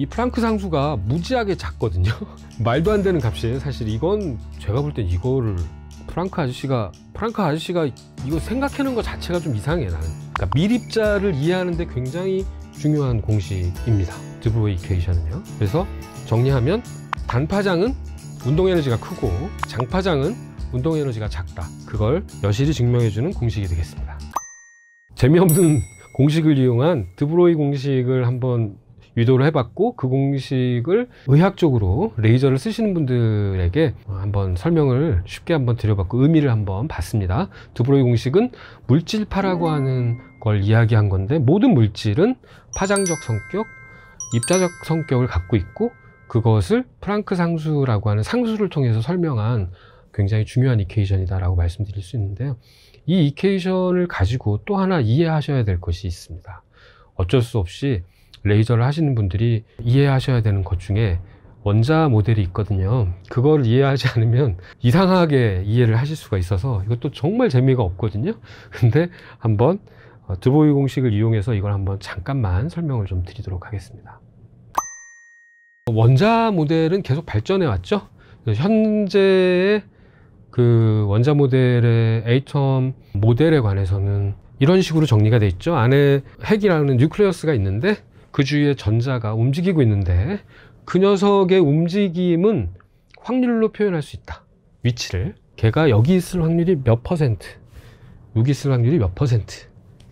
이 프랑크 상수가 무지하게 작거든요 말도 안 되는 값이에요 사실 이건 제가 볼 땐 이거를 프랑크 아저씨가 프랑크 아저씨가 이거 생각해놓은 것 자체가 좀 이상해 나는 그러니까 미립자를 이해하는데 굉장히 중요한 공식입니다 드브로이 이퀘이션은요 그래서 정리하면 단파장은 운동에너지가 크고 장파장은 운동에너지가 작다 그걸 여실히 증명해주는 공식이 되겠습니다 재미없는 공식을 이용한 드브로이 공식을 한번 유도를 해봤고 그 공식을 의학적으로 레이저를 쓰시는 분들에게 한번 설명을 쉽게 한번 드려봤고 의미를 한번 봤습니다. 두브로이 공식은 물질파라고 음. 하는 걸 이야기한 건데 모든 물질은 파장적 성격, 입자적 성격을 갖고 있고 그것을 프랑크 상수라고 하는 상수를 통해서 설명한 굉장히 중요한 이케이션이다라고 말씀드릴 수 있는데요. 이 이케이션을 가지고 또 하나 이해하셔야 될 것이 있습니다. 어쩔 수 없이 레이저를 하시는 분들이 이해하셔야 되는 것 중에 원자 모델이 있거든요 그걸 이해하지 않으면 이상하게 이해를 하실 수가 있어서 이것도 정말 재미가 없거든요 근데 한번 드보이 어, 공식을 이용해서 이걸 한번 잠깐만 설명을 좀 드리도록 하겠습니다 원자 모델은 계속 발전해 왔죠 현재의 그 원자 모델의 에이텀 모델에 관해서는 이런 식으로 정리가 돼 있죠 안에 핵이라는 뉴클레어스가 있는데 그주위에 전자가 움직이고 있는데 그 녀석의 움직임은 확률로 표현할 수 있다. 위치를. 걔가 여기 있을 확률이 몇 퍼센트, 여기 있을 확률이 몇 퍼센트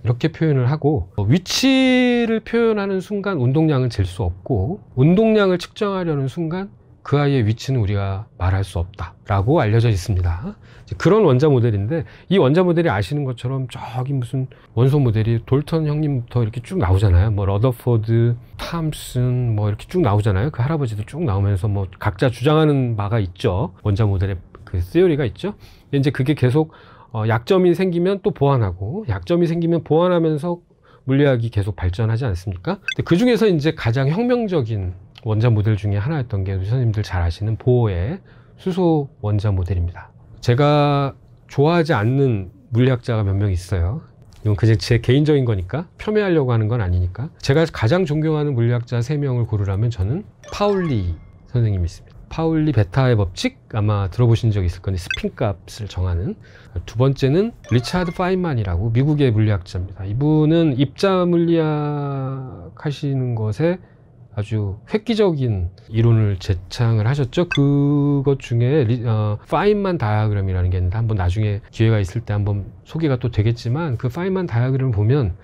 이렇게 표현을 하고 위치를 표현하는 순간 운동량은 잴수 없고 운동량을 측정하려는 순간 그 아이의 위치는 우리가 말할 수 없다라고 알려져 있습니다. 그런 원자 모델인데 이 원자 모델이 아시는 것처럼 저기 무슨 원소 모델이 돌턴 형님부터 이렇게 쭉 나오잖아요. 뭐 러더포드, 탐슨 뭐 이렇게 쭉 나오잖아요. 그 할아버지도 쭉 나오면서 뭐 각자 주장하는 바가 있죠. 원자 모델의 그 시어리가 있죠. 이제 그게 계속 어, 약점이 생기면 또 보완하고 약점이 생기면 보완하면서 물리학이 계속 발전하지 않습니까? 그 중에서 이제 가장 혁명적인 원자 모델 중에 하나였던 게 선생님들 잘 아시는 보호의 수소 원자 모델입니다. 제가 좋아하지 않는 물리학자가 몇 명 있어요. 이건 그냥 제 개인적인 거니까 폄훼하려고 하는 건 아니니까 제가 가장 존경하는 물리학자 3명을 고르라면 저는 파울리 선생님이 있습니다. 파울리 베타의 법칙 아마 들어보신 적 있을 건데 스핀 값을 정하는 두 번째는 리차드 파인만이라고 미국의 물리학자입니다 이분은 입자 물리학 하시는 것에 아주 획기적인 이론을 제창을 하셨죠. 그것 중에 리, 어, 파인만 다이어그램이라는게 있는데 한번 나중에 기회가 있을 때 한번 소개가 또 되겠지만 그 파인만 다이어그램을 보면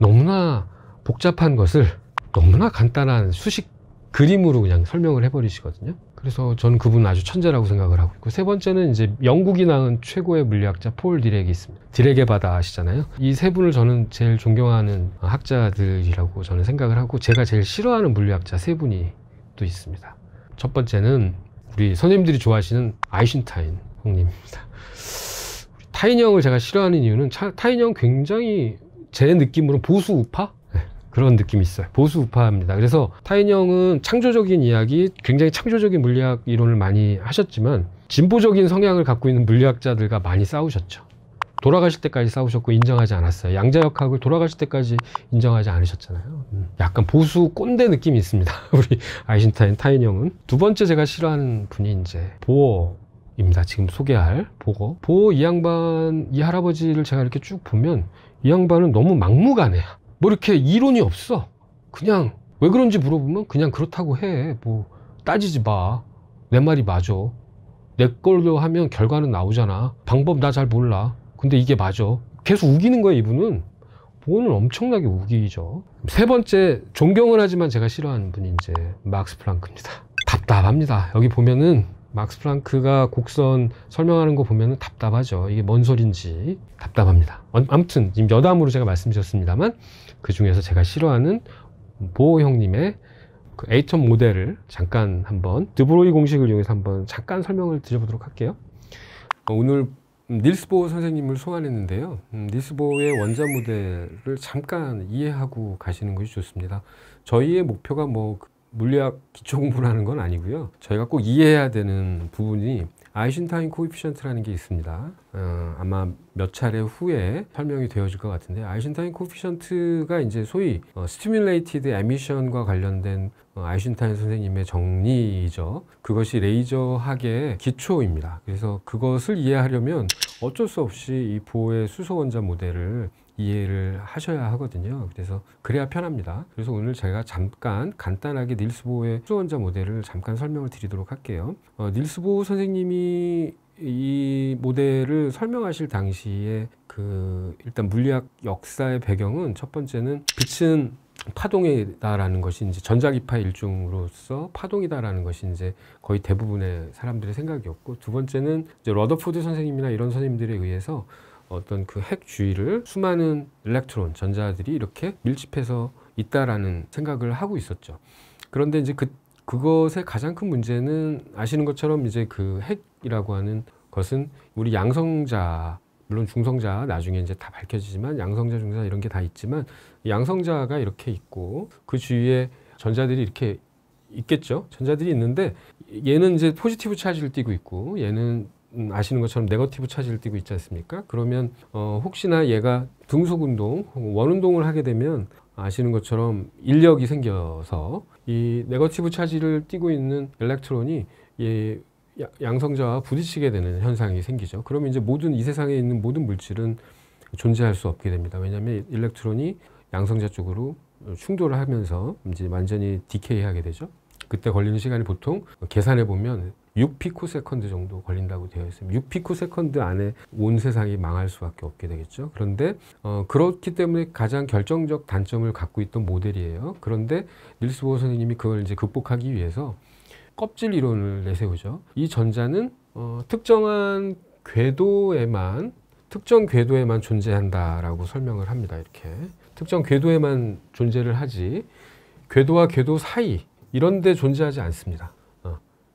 너무나 복잡한 것을 너무나 간단한 수식 그림으로 그냥 설명을 해버리시거든요. 그래서 저는 그분 아주 천재라고 생각을 하고 있고 세 번째는 이제 영국이 낳은 최고의 물리학자 폴 디렉이 있습니다. 디렉의 바다 아시잖아요. 이 세 분을 저는 제일 존경하는 학자들이라고 저는 생각을 하고 제가 제일 싫어하는 물리학자 세 분이 또 있습니다. 첫 번째는 우리 선생님들이 좋아하시는 아이슈타인 형님입니다. 타인 형을 제가 싫어하는 이유는 차, 타인 형 굉장히 제 느낌으로 보수 우파 그런 느낌이 있어요. 보수 우파입니다. 그래서 타인 형은 창조적인 이야기, 굉장히 창조적인 물리학 이론을 많이 하셨지만 진보적인 성향을 갖고 있는 물리학자들과 많이 싸우셨죠. 돌아가실 때까지 싸우셨고 인정하지 않았어요. 양자역학을 돌아가실 때까지 인정하지 않으셨잖아요. 음, 약간 보수 꼰대 느낌이 있습니다. 우리 아인슈타인 타인 형은. 두 번째 제가 싫어하는 분이 이제 보어 입니다. 지금 소개할 보고 보이 호 양반 이 할아버지를 제가 이렇게 쭉 보면 이 양반은 너무 막무가내야. 뭐 이렇게 이론이 없어. 그냥 왜 그런지 물어보면 그냥 그렇다고 해. 뭐 따지지 마. 내 말이 맞아. 내 걸로 하면 결과는 나오잖아. 방법 나 잘 몰라. 근데 이게 맞아. 계속 우기는 거야 이분은. 오늘 엄청나게 우기죠. 세 번째 존경을 하지만 제가 싫어하는 분이 이제 막스 플랑크입니다. 답답합니다. 여기 보면은 막스 플랑크가 곡선 설명하는 거 보면 답답하죠. 이게 뭔 소린지 답답합니다. 아무튼 지금 여담으로 제가 말씀드렸습니다만 그 중에서 제가 싫어하는 보호 형님의 그 A점 모델을 잠깐 한번 드브로이 공식을 이용해서 한번 잠깐 설명을 드려보도록 할게요. 어, 오늘 음, 닐스 보호 선생님을 소환했는데요. 음, 닐스 보호의 원자 모델을 잠깐 이해하고 가시는 것이 좋습니다. 저희의 목표가 뭐 그 물리학 기초 공부를하는건 아니고요. 저희가 꼭 이해해야 되는 부분이 아이신타인 코이피션트라는 게 있습니다. 어, 아마 몇 차례 후에 설명이 되어질 것 같은데 아이신타인 코피션트가 이제 소위 어, 스티뮬레이티드 에미션과 관련된 어, 아이신타인 선생님의 정리이죠. 그것이 레이저학의 기초입니다. 그래서 그것을 이해하려면 어쩔 수 없이 이 보의 수소 원자 모델을 이해를 하셔야 하거든요. 그래서 그래야 편합니다. 그래서 오늘 제가 잠깐 간단하게 닐스보의 수원자 소 모델을 잠깐 설명을 드리도록 할게요. 어, 닐스보 선생님이 이 모델을 설명하실 당시에 그 일단 물리학 역사의 배경은 첫 번째는 빛은 파동이다라는 것이 이제 전자기파 일종으로서 파동이다라는 것이 이제 거의 대부분의 사람들의 생각이었고 두 번째는 이제 러더포드 선생님이나 이런 선생님들에 의해서 어떤 그 핵 주위를 수많은 일렉트론 전자들이 이렇게 밀집해서 있다라는 생각을 하고 있었죠. 그런데 이제 그 그것의 가장 큰 문제는 아시는 것처럼 이제 그 핵이라고 하는 것은 우리 양성자 물론 중성자 나중에 이제 다 밝혀지지만 양성자 중성자 이런 게 다 있지만 양성자가 이렇게 있고 그 주위에 전자들이 이렇게 있겠죠 전자들이 있는데 얘는 이제 포지티브 차지를 띠고 있고 얘는 음, 아시는 것처럼 네거티브 차지를 띠고 있지 않습니까? 그러면 어, 혹시나 얘가 등속 운동 원 운동을 하게 되면 아시는 것처럼 인력이 생겨서 이 네거티브 차지를 띠고 있는 엘렉트론이 이 양성자와 부딪히게 되는 현상이 생기죠. 그러면 이제 모든 이 세상에 있는 모든 물질은 존재할 수 없게 됩니다. 왜냐하면 일렉트론이 양성자 쪽으로 충돌을 하면서 이제 완전히 디케이하게 되죠. 그때 걸리는 시간이 보통 계산해 보면 6피코 세컨드 정도 걸린다고 되어 있습니다. 6피코 세컨드 안에 온 세상이 망할 수밖에 없게 되겠죠. 그런데 어, 그렇기 때문에 가장 결정적 단점을 갖고 있던 모델이에요. 그런데 닐스 보어 선생님이 그걸 이제 극복하기 위해서 껍질 이론을 내세우죠. 이 전자는 어, 특정한 궤도에만 특정 궤도에만 존재한다라고 설명을 합니다. 이렇게 특정 궤도에만 존재를 하지 궤도와 궤도 사이 이런 데 존재하지 않습니다.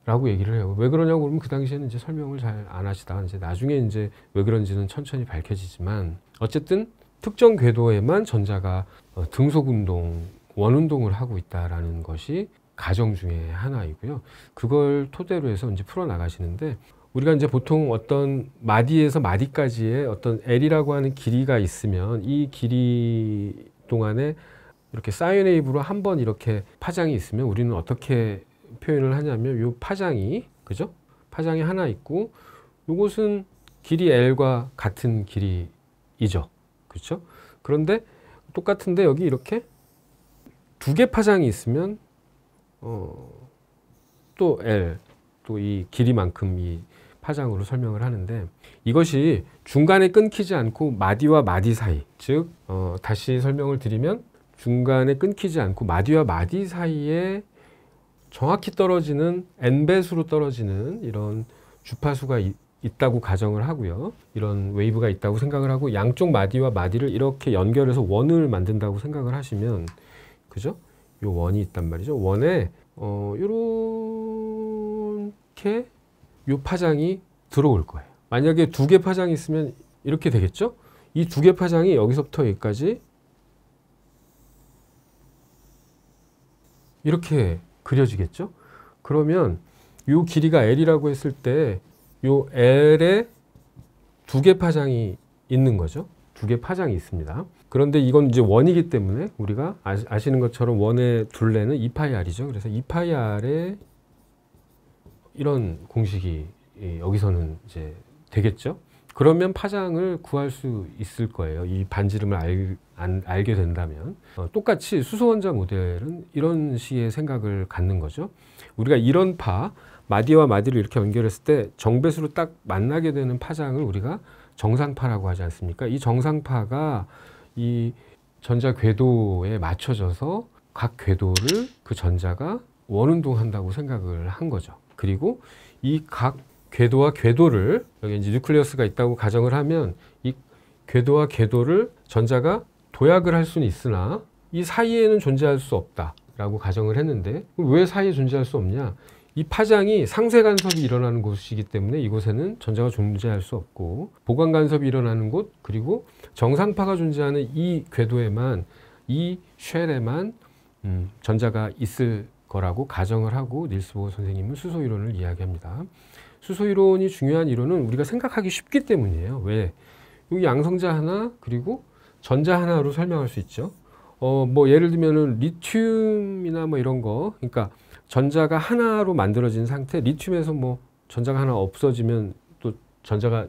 라고 얘기를 해요. 왜 그러냐고 그러면 그 당시에는 이제 설명을 잘 안 하시다가 이제 나중에 이제 왜 그런지는 천천히 밝혀지지만 어쨌든 특정 궤도에만 전자가 어, 등속 운동, 원 운동을 하고 있다라는 것이 가정 중에 하나이고요. 그걸 토대로 해서 이제 풀어 나가시는데 우리가 이제 보통 어떤 마디에서 마디까지의 어떤 L이라고 하는 길이가 있으면 이 길이 동안에 이렇게 사인웨이브로 한 번 이렇게 파장이 있으면 우리는 어떻게 표현을 하냐면 요 파장이 그죠? 파장이 하나 있고 요것은 길이 L과 같은 길이죠. 그렇죠? 그런데 똑같은데 여기 이렇게 두 개 파장이 있으면 어, 또 L 또 이 길이만큼 이 파장으로 설명을 하는데 이것이 중간에 끊기지 않고 마디와 마디 사이 즉 어, 다시 설명을 드리면 중간에 끊기지 않고 마디와 마디 사이에 정확히 떨어지는 n배수로 떨어지는 이런 주파수가 이, 있다고 가정을 하고요. 이런 웨이브가 있다고 생각을 하고 양쪽 마디와 마디를 이렇게 연결해서 원을 만든다고 생각을 하시면 그죠? 요 원이 있단 말이죠. 원에 어 요렇게 요 파장이 들어올 거예요. 만약에 두 개 파장이 있으면 이렇게 되겠죠? 이 두 개 파장이 여기서부터 여기까지 이렇게 그려지겠죠? 그러면 요 길이가 L이라고 했을 때요 L에 두 개 파장이 있는 거죠. 두 개 파장이 있습니다. 그런데 이건 이제 원이기 때문에 우리가 아시, 는 것처럼 원의 둘레는 2파이r이죠. 그래서 2파이r의 이런 공식이 여기서는 이제 되겠죠. 그러면 파장을 구할 수 있을 거예요. 이 반지름을 알, 안, 알게 된다면. 어, 똑같이 수소원자 모델은 이런 식의 생각을 갖는 거죠. 우리가 이런 파, 마디와 마디를 이렇게 연결했을 때 정배수로 딱 만나게 되는 파장을 우리가 정상파라고 하지 않습니까? 이 정상파가 이 전자 궤도에 맞춰져서 각 궤도를 그 전자가 원운동한다고 생각을 한 거죠. 그리고 이각 궤도와 궤도를 여기 이제 뉴클리어스가 있다고 가정을 하면 이 궤도와 궤도를 전자가 도약을 할 수는 있으나 이 사이에는 존재할 수 없다라고 가정을 했는데 왜 사이에 존재할 수 없냐? 이 파장이 상세 간섭이 일어나는 곳이기 때문에 이곳에는 전자가 존재할 수 없고 보관 간섭이 일어나는 곳 그리고 정상파가 존재하는 이 궤도에만 이 쉘에만 음, 전자가 있을 거라고 가정을 하고 닐스보어 선생님은 수소 이론을 이야기합니다. 수소 이론이 중요한 이론은 우리가 생각하기 쉽기 때문이에요. 왜? 여기 양성자 하나 그리고 전자 하나로 설명할 수 있죠. 어, 뭐 예를 들면은 리튬이나 뭐 이런 거. 그러니까 전자가 하나로 만들어진 상태 리튬에서 뭐 전자가 하나 없어지면 또 전자가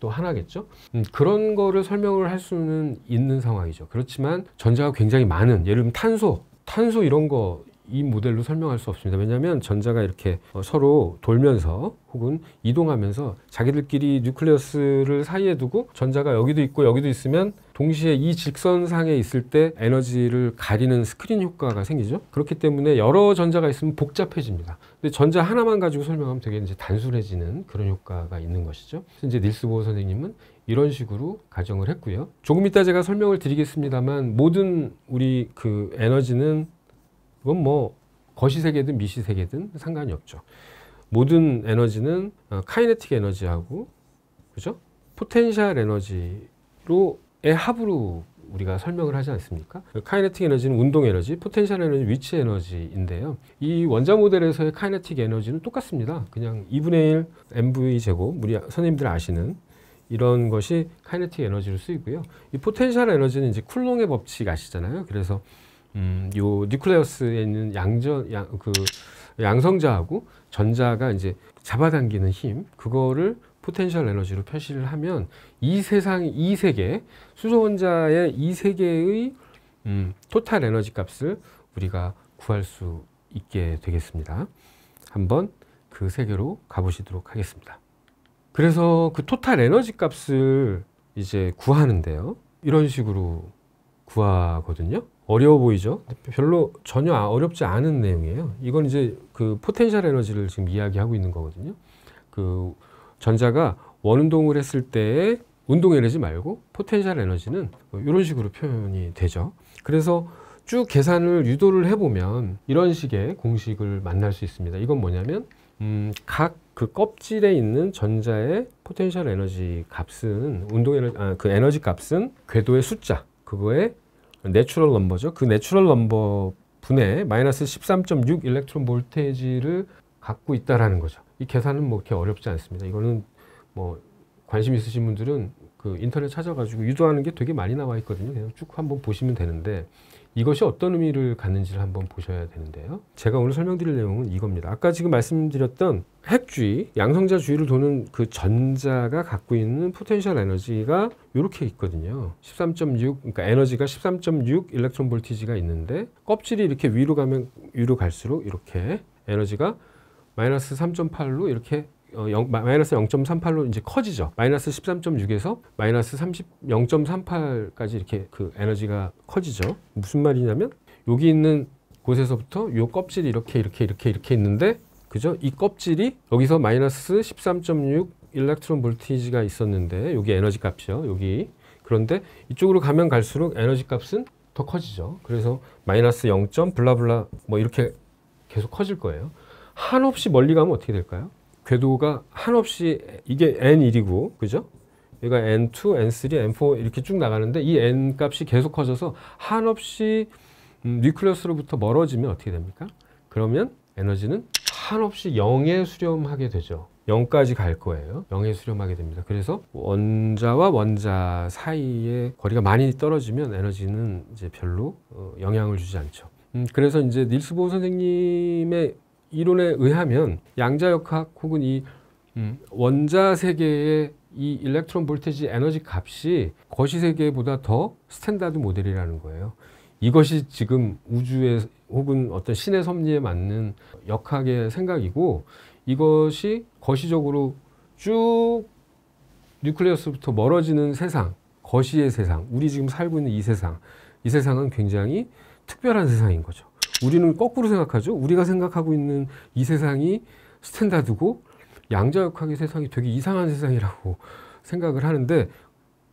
또 하나겠죠. 음, 그런 거를 설명을 할 수는 있는 상황이죠. 그렇지만 전자가 굉장히 많은 예를 들면 탄소, 탄소 이런 거이 모델로 설명할 수 없습니다. 왜냐하면 전자가 이렇게 어, 서로 돌면서 혹은 이동하면서 자기들끼리 뉴클레어스를 사이에 두고 전자가 여기도 있고 여기도 있으면 동시에 이 직선상에 있을 때 에너지를 가리는 스크린 효과가 생기죠. 그렇기 때문에 여러 전자가 있으면 복잡해집니다. 근데 전자 하나만 가지고 설명하면 되게 이제 단순해지는 그런 효과가 있는 것이죠. 이제 닐스 보호 선생님은 이런 식으로 가정을 했고요. 조금 이따 제가 설명을 드리겠습니다만 모든 우리 그 에너지는 그건 뭐 거시세계든 미시세계든 상관이 없죠. 모든 에너지는 어, 카이네틱 에너지하고 그죠? 포텐셜 에너지로의 합으로 우리가 설명을 하지 않습니까? 카이네틱 에너지는 운동 에너지, 포텐셜 에너지, 위치 에너지인데요. 이 원자 모델에서의 카이네틱 에너지는 똑같습니다. 그냥 2분의 1 mv 제곱, 우리 선생님들 아시는 이런 것이 카이네틱 에너지로 쓰이고요. 이 포텐셜 에너지는 이제 쿨롱의 법칙 아시잖아요. 그래서 음, 요 뉴클레어스에 있는 양전 양, 그 양성자하고 전자가 이제 잡아당기는 힘 그거를 포텐셜 에너지로 표시를 하면 이 세상 이 세계 수소 원자의 이 세계의 음, 토탈 에너지 값을 우리가 구할 수 있게 되겠습니다. 한번 그 세계로 가보시도록 하겠습니다. 그래서 그 토탈 에너지 값을 이제 구하는데요. 이런 식으로 구하거든요. 어려워 보이죠? 별로 전혀 아, 어렵지 않은 내용이에요. 이건 이제 그 포텐셜 에너지를 지금 이야기하고 있는 거거든요. 그 전자가 원운동을 했을 때의 운동 에너지 말고 포텐셜 에너지는 뭐 이런 식으로 표현이 되죠. 그래서 쭉 계산을 유도를 해보면 이런 식의 공식을 만날 수 있습니다. 이건 뭐냐면 음, 각 그 껍질에 있는 전자의 포텐셜 에너지 값은 운동 에너지 아, 그 에너지 값은 궤도의 숫자 그거에 내추럴 넘버죠. 그 내추럴 넘버 분의 마이너스 13.6 일렉트론 볼테이지를 갖고 있다라는 거죠. 이 계산은 뭐 이렇게 어렵지 않습니다. 이거는 뭐 관심 있으신 분들은 그 인터넷 찾아가지고 유도하는 게 되게 많이 나와 있거든요. 그냥 쭉 한번 보시면 되는데 이것이 어떤 의미를 갖는지를 한번 보셔야 되는데요. 제가 오늘 설명드릴 내용은 이겁니다. 아까 지금 말씀드렸던 핵주의, 양성자주의를 도는 그 전자가 갖고 있는 포텐셜 에너지가 이렇게 있거든요. 13.6, 그러니까 에너지가 13.6 일렉트론 볼티지가 있는데 껍질이 이렇게 위로 가면 위로 갈수록 이렇게 에너지가 마이너스 3.8로 이렇게 0, 어, 마이너스 0.38로 이제 커지죠. 마이너스 13.6에서 마이너스 0 3 8까지 이렇게 그 에너지가 커지죠. 무슨 말이냐면 여기 있는 곳에서부터 요 껍질이 이렇게 이렇게 이렇게 이렇게 있는데 그죠? 이 껍질이 여기서 마이너스 13.6 일렉트론 볼티지가 있었는데 여기 에너지 값이요. 여기 그런데 이쪽으로 가면 갈수록 에너지 값은 더 커지죠. 그래서 마이너스 0. 블라블라 뭐 이렇게 계속 커질 거예요. 한없이 멀리 가면 어떻게 될까요? 궤도가 한없이 이게 n1이고 그죠? 얘가 n2, n3, n4 이렇게 쭉 나가는데 이 n 값이 계속 커져서 한없이 음, 뉴클리어스로부터 멀어지면 어떻게 됩니까? 그러면 에너지는 한없이 0에 수렴하게 되죠. 0까지 갈 거예요. 0에 수렴하게 됩니다. 그래서 원자와 원자 사이의 거리가 많이 떨어지면 에너지는 이제 별로 어, 영향을 주지 않죠. 음, 그래서 이제 닐스 보 선생님의 이론에 의하면 양자역학 혹은 이 음. 원자 세계의 이 일렉트론 볼테지 에너지 값이 거시 세계보다 더 스탠다드 모델이라는 거예요. 이것이 지금 우주의 혹은 어떤 신의 섭리에 맞는 역학의 생각이고 이것이 거시적으로 쭉 뉴클리어스부터 멀어지는 세상, 거시의 세상, 우리 지금 살고 있는 이 세상, 이 세상은 굉장히 특별한 세상인 거죠. 우리는 거꾸로 생각하죠. 우리가 생각하고 있는 이 세상이 스탠다드고 양자역학의 세상이 되게 이상한 세상이라고 생각을 하는데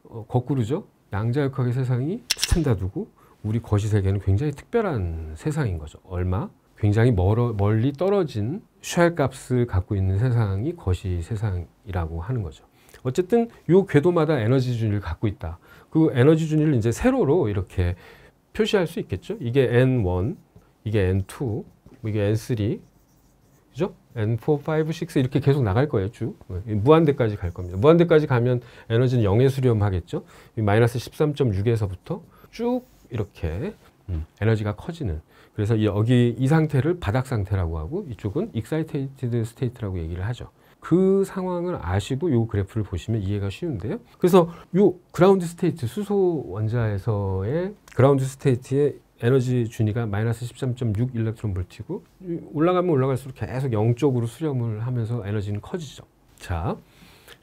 어, 거꾸로죠. 양자역학의 세상이 스탠다드고 우리 거시 세계는 굉장히 특별한 세상인 거죠. 얼마? 굉장히 멀어, 멀리 떨어진 쉘 값을 갖고 있는 세상이 거시 세상이라고 하는 거죠. 어쨌든 이 궤도마다 에너지 준위를 갖고 있다. 그 에너지 준위를 이제 세로로 이렇게 표시할 수 있겠죠. 이게 N1, 이게 N2, 뭐 이게 N3, 그죠? N4, 5, 6 이렇게 계속 나갈 거예요, 쭉. 무한대까지 갈 겁니다. 무한대까지 가면 에너지는 0에 수렴하겠죠? 마이너스 13.6에서부터 쭉 이렇게 음. 에너지가 커지는 그래서 여기 이 상태를 바닥 상태라고 하고 이쪽은 익사이테이티드 스테이트라고 얘기를 하죠. 그 상황을 아시고 요 그래프를 보시면 이해가 쉬운데요. 그래서 요 그라운드 스테이트 수소 원자에서의 그라운드 스테이트의 에너지 준위가 마이너스 13.6 일렉트론 볼트고 올라가면 올라갈수록 계속 영쪽으로 수렴을 하면서 에너지는 커지죠. 자,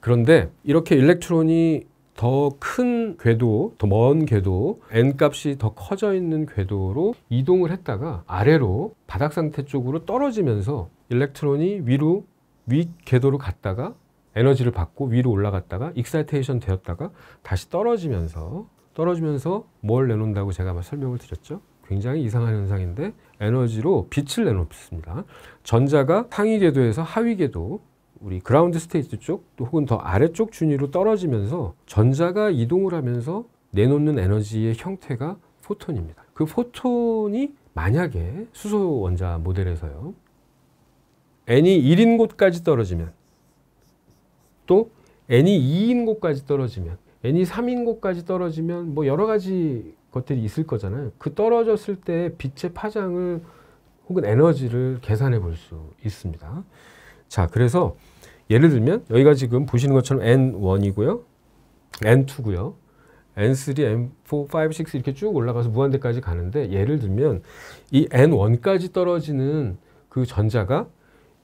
그런데 이렇게 일렉트론이 더 큰 궤도, 더 먼 궤도, n값이 더 커져 있는 궤도로 이동을 했다가 아래로 바닥 상태 쪽으로 떨어지면서 일렉트론이 위로 위 궤도로 갔다가 에너지를 받고 위로 올라갔다가 익사이테이션 되었다가 다시 떨어지면서 떨어지면서 뭘 내놓는다고 제가 설명을 드렸죠. 굉장히 이상한 현상인데 에너지로 빛을 내놓습니다. 전자가 상위 궤도에서 하위 궤도 우리 그라운드 스테이트 쪽 혹은 더 아래쪽 준위로 떨어지면서 전자가 이동을 하면서 내놓는 에너지의 형태가 포톤입니다. 그 포톤이 만약에 수소 원자 모델에서요. n이 1인 곳까지 떨어지면 또 n이 2인 곳까지 떨어지면 n이 3인고까지 떨어지면 뭐 여러 가지 것들이 있을 거잖아요. 그 떨어졌을 때 빛의 파장을 혹은 에너지를 계산해 볼 수 있습니다. 자, 그래서 예를 들면 여기가 지금 보시는 것처럼 n1이고요. n2고요. n3, n4, 5, 6 이렇게 쭉 올라가서 무한대까지 가는데 예를 들면 이 n1까지 떨어지는 그 전자가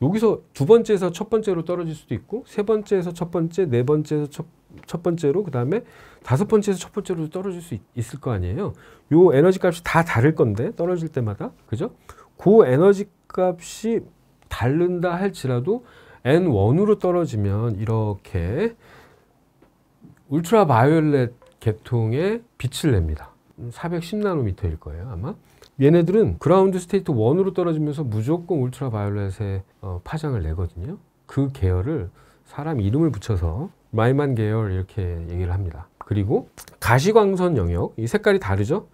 여기서 두 번째에서 첫 번째로 떨어질 수도 있고 세 번째에서 첫 번째, 네 번째에서 첫 번째 첫 번째로 그 다음에 다섯 번째에서 첫 번째로 떨어질 수 있, 있을 거 아니에요. 요 에너지 값이 다 다를 건데 떨어질 때마다 그죠? 그 에너지 값이 다른다 할지라도 n1으로 떨어지면 이렇게 울트라 바이올렛 계통의 빛을 냅니다. 410나노미터일 음, 거예요 아마. 얘네들은 그라운드 스테이트 1으로 떨어지면서 무조건 울트라 바이올렛의 어, 파장을 내거든요. 그 계열을 사람 이름을 붙여서 마이만 계열 이렇게 얘기를 합니다. 그리고 가시광선 영역, 이 색깔이 다르죠?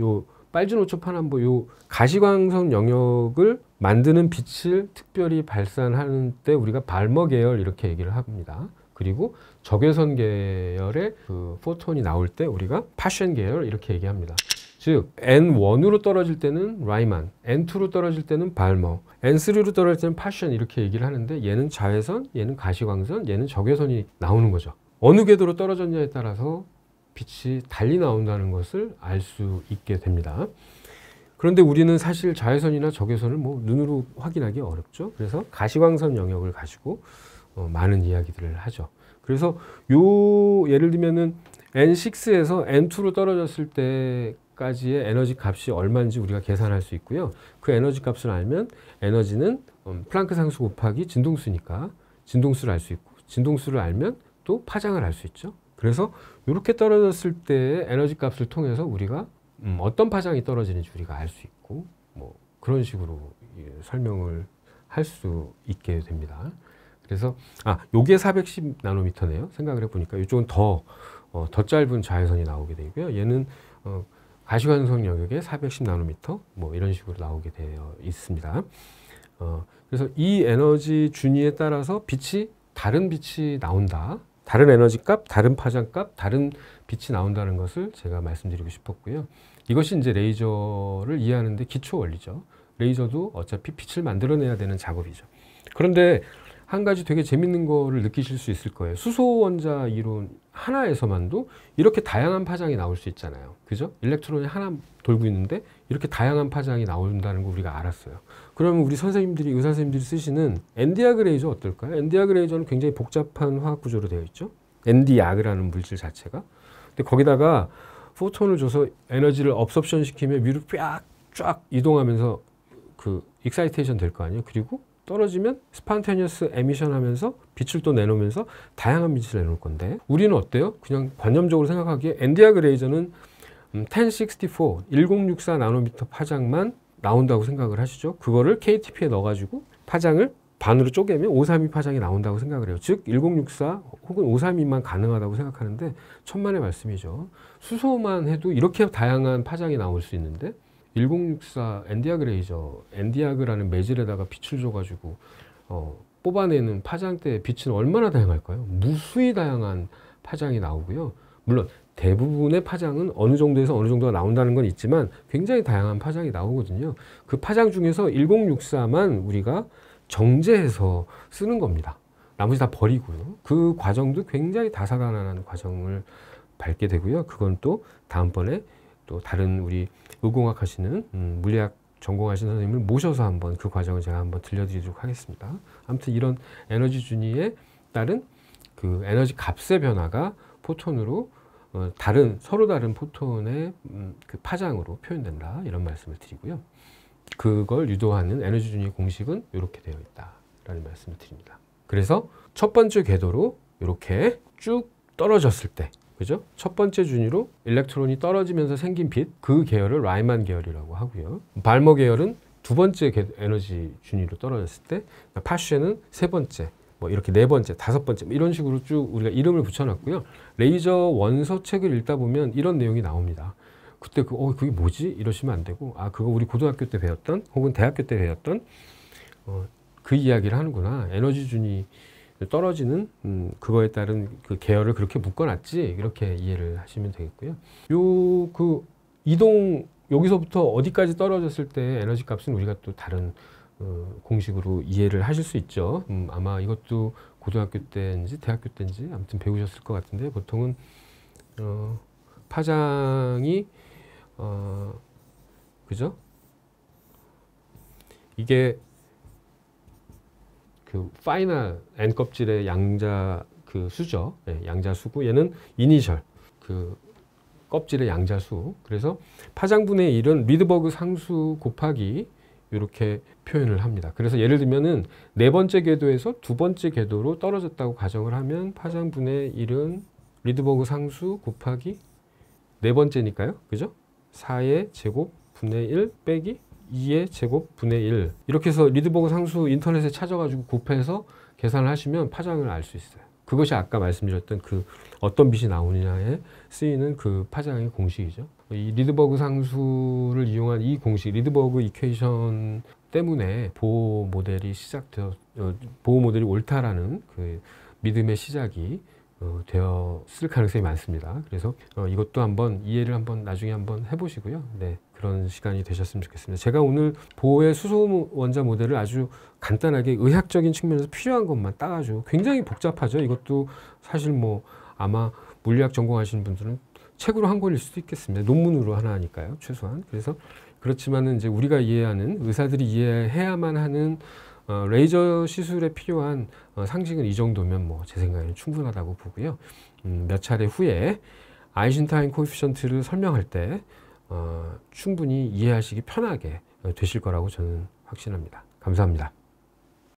요 빨진 오초 파남보 요 가시광선 영역을 만드는 빛을 특별히 발산하는 때 우리가 발머 계열 이렇게 얘기를 합니다. 그리고 적외선 계열의 그 포톤이 나올 때 우리가 파션 계열 이렇게 얘기합니다. 즉 N1으로 떨어질 때는 라이만, N2로 떨어질 때는 발머, N3로 떨어질 때는 파션 이렇게 얘기를 하는데 얘는 자외선, 얘는 가시광선, 얘는 적외선이 나오는 거죠. 어느 궤도로 떨어졌냐에 따라서 빛이 달리 나온다는 것을 알 수 있게 됩니다. 그런데 우리는 사실 자외선이나 적외선을 뭐 눈으로 확인하기 어렵죠. 그래서 가시광선 영역을 가지고 어, 많은 이야기들을 하죠. 그래서 요 예를 들면은 N6에서 N2로 떨어졌을 때 까지의 에너지 값이 얼마인지 우리가 계산할 수 있고요. 그 에너지 값을 알면 에너지는 음, 플랑크 상수 곱하기 진동수니까 진동수를 알 수 있고 진동수를 알면 또 파장을 알 수 있죠. 그래서 이렇게 떨어졌을 때 에너지 값을 통해서 우리가 음, 어떤 파장이 떨어지는지 우리가 알 수 있고 뭐 그런 식으로 예, 설명을 할 수 있게 됩니다. 그래서 아 요게 410 나노미터네요. 생각을 해보니까 이쪽은 더더 어, 짧은 자외선이 나오게 되고요. 얘는 어, 가시광선 영역에 410나노미터 뭐 이런 식으로 나오게 되어 있습니다. 어, 그래서 이 에너지 준위에 따라서 빛이 다른 빛이 나온다. 다른 에너지 값, 다른 파장 값, 다른 빛이 나온다는 것을 제가 말씀드리고 싶었고요. 이것이 이제 레이저를 이해하는데 기초 원리죠. 레이저도 어차피 빛을 만들어내야 되는 작업이죠. 그런데 한 가지 되게 재밌는 거를 느끼실 수 있을 거예요. 수소 원자 이론 하나에서만도 이렇게 다양한 파장이 나올 수 있잖아요. 그죠? 일렉트론이 하나 돌고 있는데 이렇게 다양한 파장이 나온다는 거 우리가 알았어요. 그러면 우리 선생님들이 의사 선생님들이 쓰시는 엔디아 그레이저 어떨까요? 엔디아 그레이저는 굉장히 복잡한 화학 구조로 되어 있죠. 엔디아그라는 물질 자체가. 근데 거기다가 포톤을 줘서 에너지를 업섭션 시키면 위로 쫙 쫙 이동하면서 그 익사이테이션 될 거 아니에요. 그리고 떨어지면 스판테니어스 에미션 하면서 빛을 또 내놓으면서 다양한 빛을 내놓을 건데 우리는 어때요? 그냥 관념적으로 생각하기에 엔디아 그레이저는 1064, 음, 1064 나노미터 파장만 나온다고 생각을 하시죠. 그거를 KTP에 넣어가지고 파장을 반으로 쪼개면 532 파장이 나온다고 생각을 해요. 즉 1064 혹은 532만 가능하다고 생각하는데 천만의 말씀이죠. 수소만 해도 이렇게 다양한 파장이 나올 수 있는데 1064 엔디아그레이저 엔디아그라는 매질에다가 빛을 줘가지고 어, 뽑아내는 파장대의 빛은 얼마나 다양할까요? 무수히 다양한 파장이 나오고요. 물론 대부분의 파장은 어느 정도에서 어느 정도가 나온다는 건 있지만 굉장히 다양한 파장이 나오거든요. 그 파장 중에서 1064만 우리가 정제해서 쓰는 겁니다. 나머지 다 버리고요. 그 과정도 굉장히 다사다난한 과정을 밟게 되고요. 그건 또 다음번에 또 다른 우리 의공학 하시는 음, 물리학 전공하신 선생님을 모셔서 한번 그 과정을 제가 한번 들려드리도록 하겠습니다. 아무튼 이런 에너지 준위에 따른 그 에너지 값의 변화가 포톤으로 어, 다른 서로 다른 포톤의 음, 그 파장으로 표현된다 이런 말씀을 드리고요. 그걸 유도하는 에너지 준위 공식은 이렇게 되어 있다라는 말씀을 드립니다. 그래서 첫 번째 궤도로 이렇게 쭉 떨어졌을 때 그죠? 첫 번째 준위로 일렉트론이 떨어지면서 생긴 빛, 그 계열을 라이만 계열이라고 하고요. 발머 계열은 두 번째 에너지 준위로 떨어졌을 때, 그러니까 파슈에는 세 번째, 뭐 이렇게 네 번째, 다섯 번째, 뭐 이런 식으로 쭉 우리가 이름을 붙여놨고요. 레이저 원서 책을 읽다 보면 이런 내용이 나옵니다. 그때 그, 어, 그게 뭐지? 이러시면 안 되고, 아, 그거 우리 고등학교 때 배웠던, 혹은 대학교 때 배웠던, 어, 그 이야기를 하는구나. 에너지 준위, 떨어지는 음, 그거에 따른 그 계열을 그렇게 묶어놨지 이렇게 이해를 하시면 되겠고요. 요그 이동 여기서부터 어디까지 떨어졌을 때 에너지 값은 우리가 또 다른 어, 공식으로 이해를 하실 수 있죠. 음, 아마 이것도 고등학교 때인지 대학교 때인지 아무튼 배우셨을 것 같은데 보통은 어, 파장이 어, 그죠? 이게 그 파이널 N 껍질의 양자 그 수죠. 예, 양자수고 얘는 이니셜 그 껍질의 양자수. 그래서 파장분의 1은 리드버그 상수 곱하기 이렇게 표현을 합니다. 그래서 예를 들면은 네 번째 궤도에서 두 번째 궤도로 떨어졌다고 가정을 하면 파장분의 1은 리드버그 상수 곱하기 네 번째니까요. 그죠? 4의 제곱 분의 1 빼기 2의 제곱 분의 1 이렇게 해서 리드버그 상수 인터넷에 찾아가지고 곱해서 계산을 하시면 파장을 알 수 있어요. 그것이 아까 말씀드렸던 그 어떤 빛이 나오느냐에 쓰이는 그 파장의 공식이죠. 이 리드버그 상수를 이용한 이 공식, 리드버그 이퀘이션 때문에 보호 모델이 시작되어 어, 보호 모델이 옳다라는 그 믿음의 시작이 어, 되었을 가능성이 많습니다. 그래서 어, 이것도 한번 이해를 한번 나중에 한번 해보시고요. 네. 그런 시간이 되셨으면 좋겠습니다. 제가 오늘 보호의 수소 원자 모델을 아주 간단하게 의학적인 측면에서 필요한 것만 따가지고 굉장히 복잡하죠. 이것도 사실 뭐 아마 물리학 전공하시는 분들은 책으로 한 권일 수도 있겠습니다. 논문으로 하나 니까요 최소한. 그래서 그렇지만은 이제 우리가 이해하는 의사들이 이해해야만 하는 어, 레이저 시술에 필요한 어, 상식은 이 정도면 뭐 제 생각에는 충분하다고 보고요. 음, 몇 차례 후에 아인슈타인 코에피션트를 설명할 때 어, 충분히 이해하시기 편하게 어, 되실 거라고 저는 확신합니다. 감사합니다.